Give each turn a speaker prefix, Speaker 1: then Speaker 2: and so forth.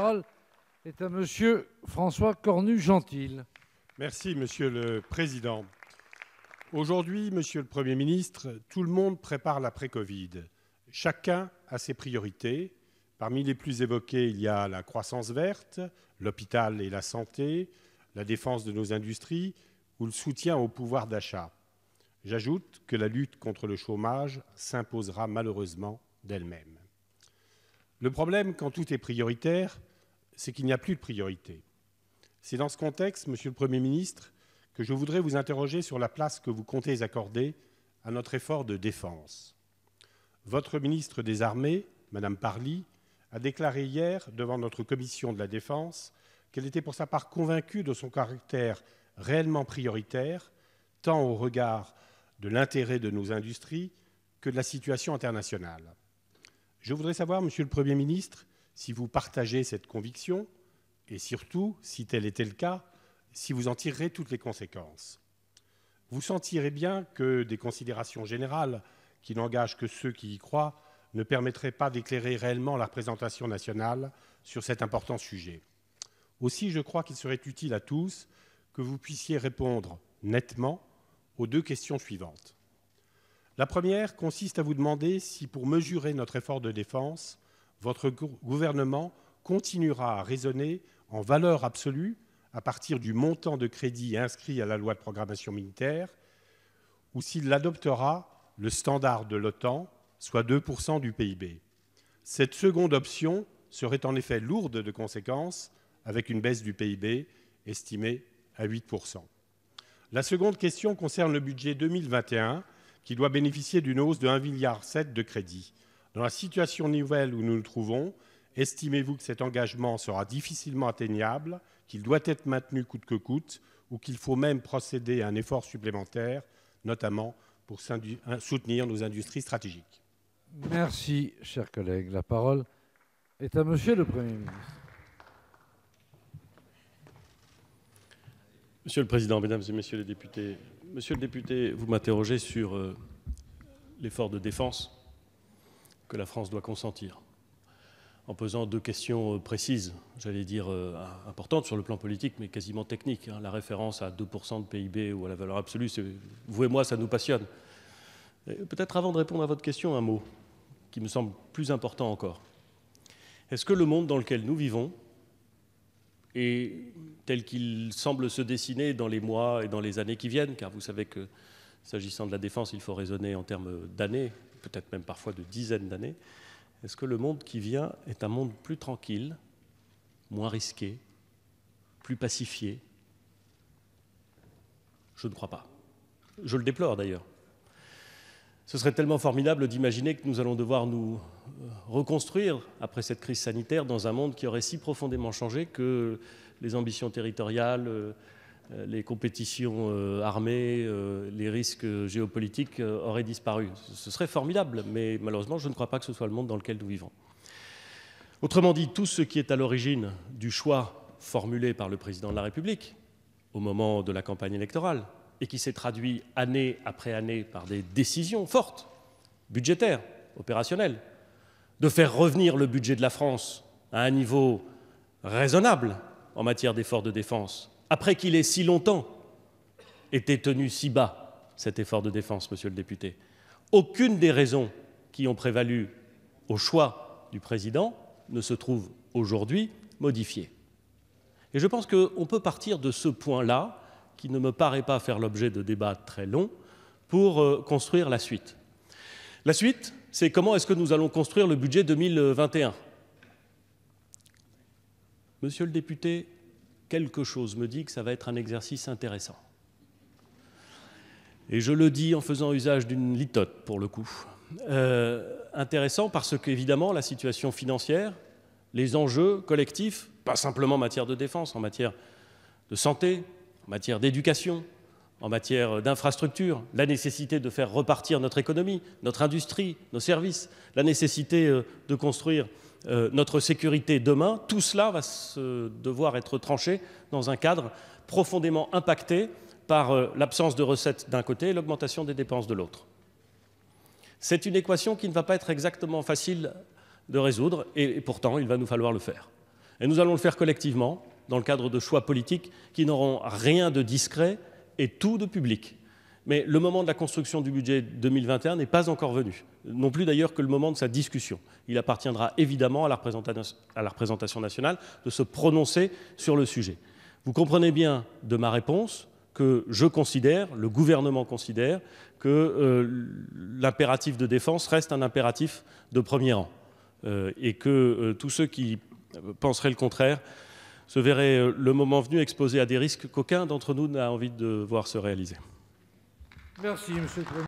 Speaker 1: parole est à Monsieur François Cornu-Gentil. Merci, Monsieur le Président. Aujourd'hui, Monsieur le Premier ministre, tout le monde prépare l'après-Covid. Chacun a ses priorités. Parmi les plus évoquées, il y a la croissance verte, l'hôpital et la santé, la défense de nos industries ou le soutien au pouvoir d'achat. J'ajoute que la lutte contre le chômage s'imposera malheureusement d'elle-même. Le problème, quand tout est prioritaire, c'est qu'il n'y a plus de priorité. C'est dans ce contexte, Monsieur le Premier ministre, que je voudrais vous interroger sur la place que vous comptez accorder à notre effort de défense. Votre ministre des Armées, Madame Parly, a déclaré hier devant notre commission de la Défense qu'elle était pour sa part convaincue de son caractère réellement prioritaire, tant au regard de l'intérêt de nos industries que de la situation internationale. Je voudrais savoir, Monsieur le Premier ministre, si vous partagez cette conviction, et surtout, si tel était le cas, si vous en tirerez toutes les conséquences. Vous sentirez bien que des considérations générales, qui n'engagent que ceux qui y croient, ne permettraient pas d'éclairer réellement la représentation nationale sur cet important sujet. Aussi, je crois qu'il serait utile à tous que vous puissiez répondre nettement aux deux questions suivantes. La première consiste à vous demander si, pour mesurer notre effort de défense, votre gouvernement continuera à raisonner en valeur absolue à partir du montant de crédit inscrit à la loi de programmation militaire, ou s'il adoptera le standard de l'OTAN, soit 2% du PIB. Cette seconde option serait en effet lourde de conséquences, avec une baisse du PIB estimée à 8%. La seconde question concerne le budget 2021, qui doit bénéficier d'une hausse de 1,7 milliard de crédits. Dans la situation nouvelle où nous nous trouvons, estimez-vous que cet engagement sera difficilement atteignable, qu'il doit être maintenu coûte que coûte, ou qu'il faut même procéder à un effort supplémentaire, notamment pour soutenir nos industries stratégiques
Speaker 2: Merci, chers collègues. La parole est à Monsieur le Premier ministre. Monsieur le Président, Mesdames et Messieurs les députés, Monsieur le député, vous m'interrogez sur euh, l'effort de défense que la France doit consentir, en posant deux questions euh, précises, j'allais dire euh, importantes sur le plan politique, mais quasiment technique. Hein. La référence à 2% de PIB ou à la valeur absolue, vous et moi, ça nous passionne. Peut-être avant de répondre à votre question, un mot qui me semble plus important encore. Est-ce que le monde dans lequel nous vivons, et tel qu'il semble se dessiner dans les mois et dans les années qui viennent, car vous savez que s'agissant de la défense, il faut raisonner en termes d'années, peut-être même parfois de dizaines d'années, est-ce que le monde qui vient est un monde plus tranquille, moins risqué, plus pacifié Je ne crois pas. Je le déplore d'ailleurs. Ce serait tellement formidable d'imaginer que nous allons devoir nous euh, reconstruire après cette crise sanitaire dans un monde qui aurait si profondément changé que les ambitions territoriales, euh, euh, les compétitions euh, armées, euh, les risques géopolitiques auraient disparu. Ce serait formidable, mais malheureusement, je ne crois pas que ce soit le monde dans lequel nous vivons. Autrement dit, tout ce qui est à l'origine du choix formulé par le président de la République au moment de la campagne électorale et qui s'est traduit année après année par des décisions fortes, budgétaires, opérationnelles, de faire revenir le budget de la France à un niveau raisonnable en matière d'efforts de défense après qu'il ait si longtemps été tenu si bas, cet effort de défense, monsieur le député. Aucune des raisons qui ont prévalu au choix du président ne se trouve aujourd'hui modifiée. Et je pense qu'on peut partir de ce point-là, qui ne me paraît pas faire l'objet de débats très longs, pour euh, construire la suite. La suite, c'est comment est-ce que nous allons construire le budget 2021 Monsieur le député, quelque chose me dit que ça va être un exercice intéressant. Et je le dis en faisant usage d'une litote, pour le coup. Euh, intéressant parce qu'évidemment, la situation financière, les enjeux collectifs, pas simplement en matière de défense, en matière de santé, en matière d'éducation, en matière d'infrastructure, la nécessité de faire repartir notre économie, notre industrie, nos services, la nécessité euh, de construire euh, notre sécurité demain, tout cela va se devoir être tranché dans un cadre profondément impacté par euh, l'absence de recettes d'un côté et l'augmentation des dépenses de l'autre. C'est une équation qui ne va pas être exactement facile de résoudre, et pourtant il va nous falloir le faire. Et nous allons le faire collectivement, dans le cadre de choix politiques qui n'auront rien de discret et tout de public. Mais le moment de la construction du budget 2021 n'est pas encore venu, non plus d'ailleurs que le moment de sa discussion. Il appartiendra évidemment à la, représentation nationale de se prononcer sur le sujet. Vous comprenez bien de ma réponse que je considère, le gouvernement considère, que euh, l'impératif de défense reste un impératif de premier rang. Euh, et que euh, tous ceux qui penseraient le contraire se verraient le moment venu exposés à des risques qu'aucun d'entre nous n'a envie de voir se réaliser.
Speaker 1: Merci, Monsieur le Président.